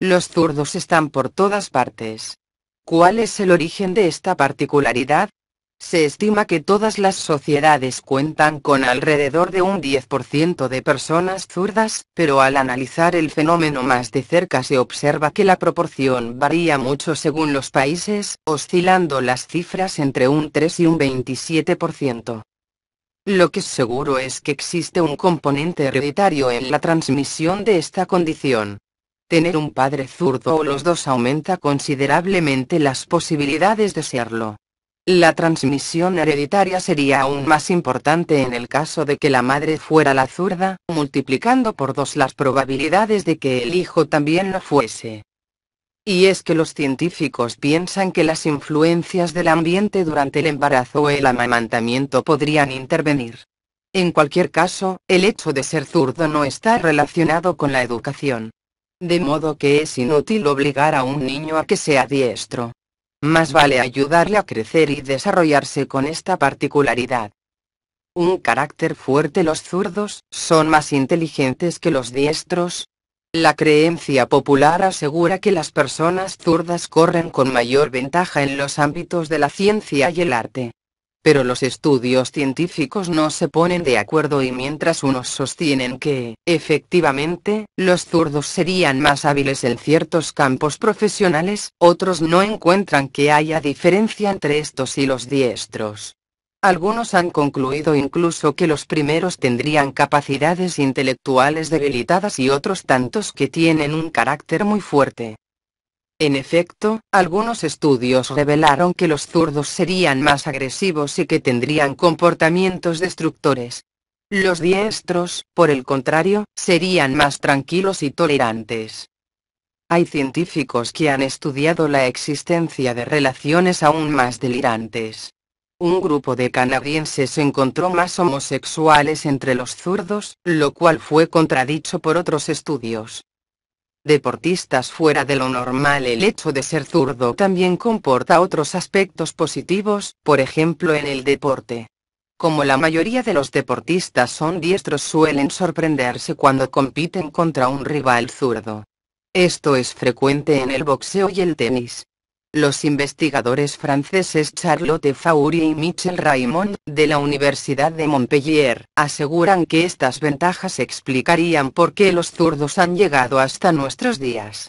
Los zurdos están por todas partes. ¿Cuál es el origen de esta particularidad? Se estima que todas las sociedades cuentan con alrededor de un 10% de personas zurdas, pero al analizar el fenómeno más de cerca se observa que la proporción varía mucho según los países, oscilando las cifras entre un 3 y un 27%. Lo que es seguro es que existe un componente hereditario en la transmisión de esta condición. Tener un padre zurdo o los dos aumenta considerablemente las posibilidades de serlo. La transmisión hereditaria sería aún más importante en el caso de que la madre fuera la zurda, multiplicando por dos las probabilidades de que el hijo también lo fuese. Y es que los científicos piensan que las influencias del ambiente durante el embarazo o el amamantamiento podrían intervenir. En cualquier caso, el hecho de ser zurdo no está relacionado con la educación de modo que es inútil obligar a un niño a que sea diestro. Más vale ayudarle a crecer y desarrollarse con esta particularidad. Un carácter fuerte los zurdos son más inteligentes que los diestros. La creencia popular asegura que las personas zurdas corren con mayor ventaja en los ámbitos de la ciencia y el arte. Pero los estudios científicos no se ponen de acuerdo y mientras unos sostienen que, efectivamente, los zurdos serían más hábiles en ciertos campos profesionales, otros no encuentran que haya diferencia entre estos y los diestros. Algunos han concluido incluso que los primeros tendrían capacidades intelectuales debilitadas y otros tantos que tienen un carácter muy fuerte. En efecto, algunos estudios revelaron que los zurdos serían más agresivos y que tendrían comportamientos destructores. Los diestros, por el contrario, serían más tranquilos y tolerantes. Hay científicos que han estudiado la existencia de relaciones aún más delirantes. Un grupo de canadienses encontró más homosexuales entre los zurdos, lo cual fue contradicho por otros estudios deportistas fuera de lo normal. El hecho de ser zurdo también comporta otros aspectos positivos, por ejemplo en el deporte. Como la mayoría de los deportistas son diestros suelen sorprenderse cuando compiten contra un rival zurdo. Esto es frecuente en el boxeo y el tenis. Los investigadores franceses Charlotte Faury y Michel Raymond, de la Universidad de Montpellier, aseguran que estas ventajas explicarían por qué los zurdos han llegado hasta nuestros días.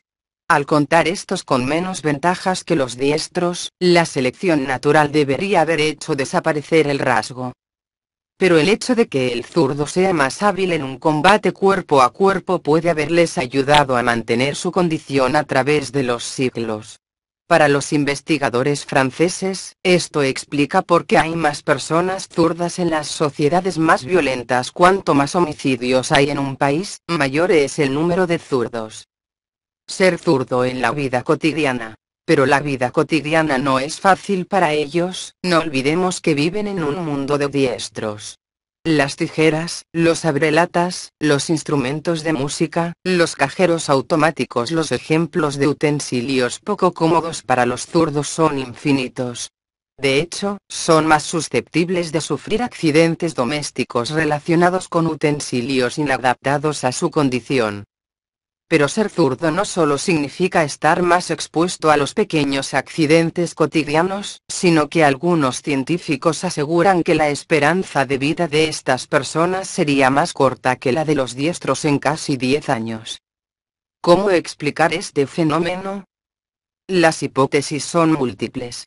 Al contar estos con menos ventajas que los diestros, la selección natural debería haber hecho desaparecer el rasgo. Pero el hecho de que el zurdo sea más hábil en un combate cuerpo a cuerpo puede haberles ayudado a mantener su condición a través de los siglos. Para los investigadores franceses, esto explica por qué hay más personas zurdas en las sociedades más violentas. Cuanto más homicidios hay en un país, mayor es el número de zurdos. Ser zurdo en la vida cotidiana. Pero la vida cotidiana no es fácil para ellos, no olvidemos que viven en un mundo de diestros las tijeras, los abrelatas, los instrumentos de música, los cajeros automáticos. Los ejemplos de utensilios poco cómodos para los zurdos son infinitos. De hecho, son más susceptibles de sufrir accidentes domésticos relacionados con utensilios inadaptados a su condición. Pero ser zurdo no solo significa estar más expuesto a los pequeños accidentes cotidianos, sino que algunos científicos aseguran que la esperanza de vida de estas personas sería más corta que la de los diestros en casi 10 años. ¿Cómo explicar este fenómeno? Las hipótesis son múltiples.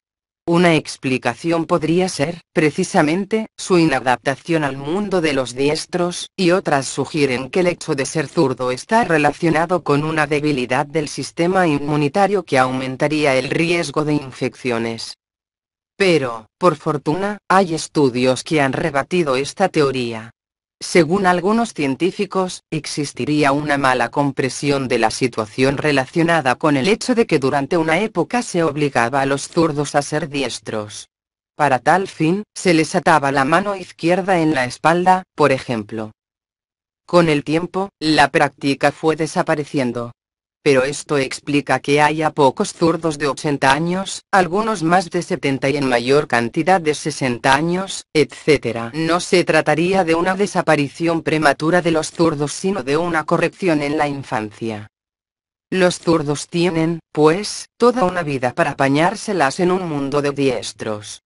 Una explicación podría ser, precisamente, su inadaptación al mundo de los diestros, y otras sugieren que el hecho de ser zurdo está relacionado con una debilidad del sistema inmunitario que aumentaría el riesgo de infecciones. Pero, por fortuna, hay estudios que han rebatido esta teoría. Según algunos científicos, existiría una mala compresión de la situación relacionada con el hecho de que durante una época se obligaba a los zurdos a ser diestros. Para tal fin, se les ataba la mano izquierda en la espalda, por ejemplo. Con el tiempo, la práctica fue desapareciendo pero esto explica que haya pocos zurdos de 80 años, algunos más de 70 y en mayor cantidad de 60 años, etc. No se trataría de una desaparición prematura de los zurdos sino de una corrección en la infancia. Los zurdos tienen, pues, toda una vida para apañárselas en un mundo de diestros.